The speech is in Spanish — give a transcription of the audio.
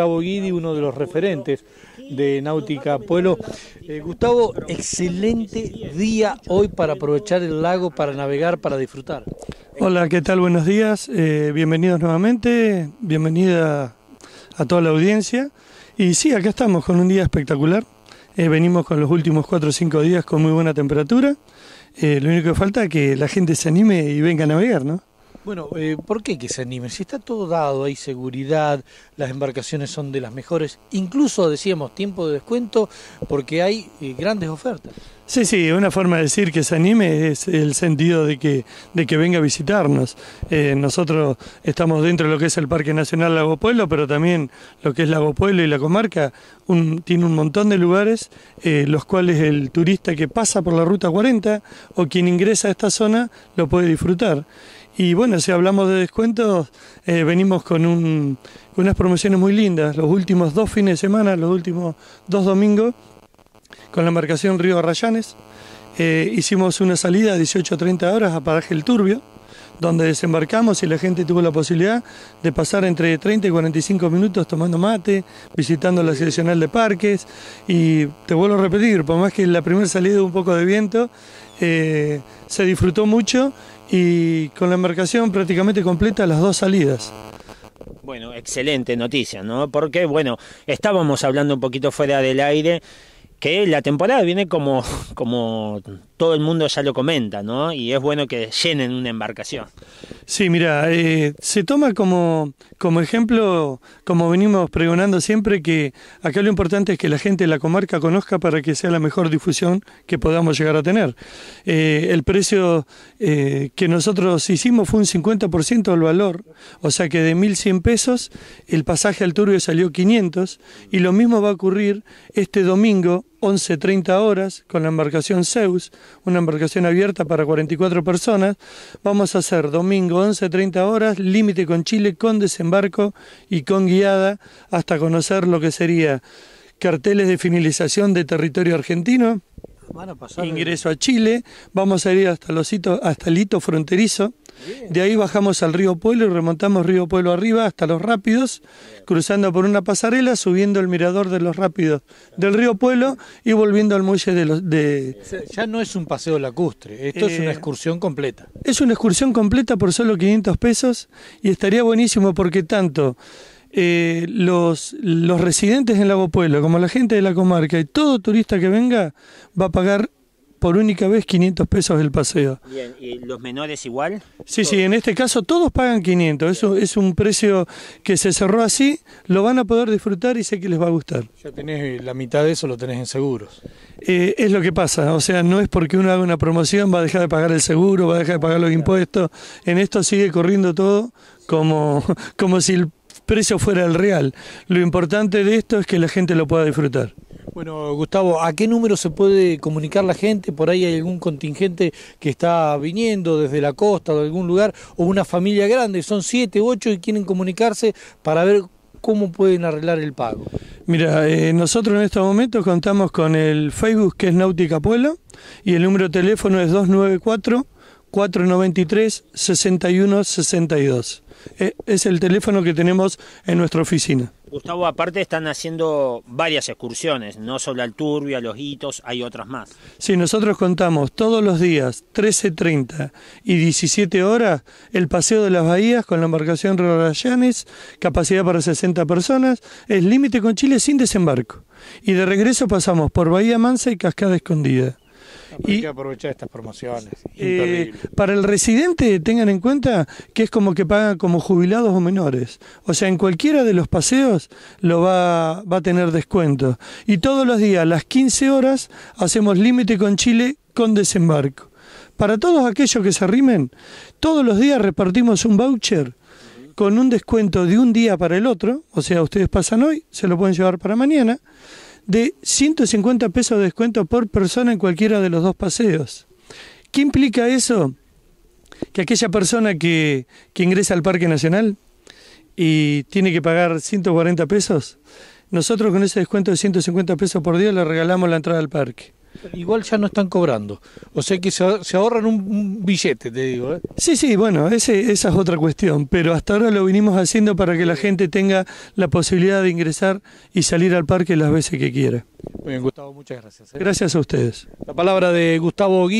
Gustavo Guidi, uno de los referentes de Náutica Pueblo. Eh, Gustavo, excelente día hoy para aprovechar el lago, para navegar, para disfrutar. Hola, ¿qué tal? Buenos días. Eh, bienvenidos nuevamente. Bienvenida a toda la audiencia. Y sí, acá estamos con un día espectacular. Eh, venimos con los últimos 4 o 5 días con muy buena temperatura. lo único que falta es que la gente se anime y venga a navegar, ¿no? Bueno, eh, ¿por qué que se anime? Si está todo dado, hay seguridad, las embarcaciones son de las mejores, incluso decíamos tiempo de descuento porque hay eh, grandes ofertas. Sí, sí, una forma de decir que se anime es el sentido de que, de que venga a visitarnos. Eh, nosotros estamos dentro de lo que es el Parque Nacional Lago Pueblo, pero también lo que es Lago Pueblo y la comarca tiene un montón de lugares, eh, los cuales el turista que pasa por la Ruta 40 o quien ingresa a esta zona lo puede disfrutar. Y bueno, si hablamos de descuentos, eh, venimos con unas promociones muy lindas. Los últimos dos fines de semana, los últimos dos domingos, con la embarcación Río Arrayanes, eh, hicimos una salida a 18 30 horas a Paraje El Turbio donde desembarcamos y la gente tuvo la posibilidad de pasar entre 30 y 45 minutos tomando mate, visitando la seccional de parques y te vuelvo a repetir, por más que la primera salida un poco de viento, eh, se disfrutó mucho y con la embarcación prácticamente completa las dos salidas. Bueno, excelente noticia, ¿no? Porque, bueno, estábamos hablando un poquito fuera del aire que la temporada viene como, como todo el mundo ya lo comenta, ¿no? Y es bueno que llenen una embarcación. Sí, mira, eh, se toma como, como ejemplo, como venimos pregonando siempre, que acá lo importante es que la gente de la comarca conozca para que sea la mejor difusión que podamos llegar a tener. Eh, el precio eh, que nosotros hicimos fue un 50% del valor, o sea que de 1.100 pesos el pasaje al turbio salió 500 y lo mismo va a ocurrir este domingo 11.30 horas con la embarcación Zeus, una embarcación abierta para 44 personas. Vamos a hacer domingo 11.30 horas, límite con Chile, con desembarco y con guiada hasta conocer lo que sería carteles de finalización de territorio argentino, ingreso a Chile, vamos a ir hasta, los hasta el hito fronterizo, de ahí bajamos al río Pueblo y remontamos río Pueblo arriba hasta Los Rápidos, cruzando por una pasarela, subiendo el mirador de Los Rápidos del río Pueblo y volviendo al muelle de... Los, Ya no es un paseo lacustre, esto es una eh, excursión completa. Es una excursión completa por solo 500 pesos y estaría buenísimo porque tanto... Eh, los, los residentes en Lago Pueblo, como la gente de la comarca y todo turista que venga, va a pagar por única vez 500 pesos el paseo. ¿y los menores igual? Sí, sí, en este caso todos pagan 500. Eso es un precio que se cerró así, lo van a poder disfrutar y sé que les va a gustar. Ya tenés la mitad de eso, lo tenés en seguros. Eh, es lo que pasa, o sea, no es porque uno haga una promoción, va a dejar de pagar el seguro, va a dejar de pagar los impuestos. En esto sigue corriendo todo como, como si el precio fuera el real. Lo importante de esto es que la gente lo pueda disfrutar. Bueno, Gustavo, ¿a qué número se puede comunicar la gente? Por ahí hay algún contingente que está viniendo desde la costa, de algún lugar, o una familia grande, son siete, ocho y quieren comunicarse para ver cómo pueden arreglar el pago. Mira, eh, nosotros en estos momentos contamos con el Facebook que es Náutica Puebla y el número de teléfono es 294 493 6162. es el teléfono que tenemos en nuestra oficina. Gustavo, aparte están haciendo varias excursiones, no solo al Turbio, a Los Hitos, hay otras más. Sí, nosotros contamos todos los días, 13.30 y 17 horas, el paseo de las bahías con la embarcación Rorayanes, capacidad para 60 personas, es límite con Chile sin desembarco. Y de regreso pasamos por Bahía Mansa y Cascada Escondida y, que aprovechar estas promociones. Eh, para el residente, tengan en cuenta que es como que pagan como jubilados o menores. O sea, en cualquiera de los paseos lo va, va a tener descuento. Y todos los días, a las 15 horas, hacemos límite con Chile con desembarco. Para todos aquellos que se arrimen, todos los días repartimos un voucher con un descuento de un día para el otro, o sea, ustedes pasan hoy, se lo pueden llevar para mañana, de 150 pesos de descuento por persona en cualquiera de los dos paseos. ¿Qué implica eso? Que aquella persona que, que ingresa al Parque Nacional y tiene que pagar 140 pesos, nosotros con ese descuento de 150 pesos por día le regalamos la entrada al parque igual ya no están cobrando. O sea que se, ahorran un, billete, te digo. ¿eh? Sí, sí, bueno, ese, esa es otra cuestión, pero hasta ahora lo vinimos haciendo para que la gente tenga la posibilidad de ingresar y salir al parque las veces que quiera. Muy bien, Gustavo, muchas gracias. ¿eh? Gracias a ustedes. La palabra de Gustavo Guido.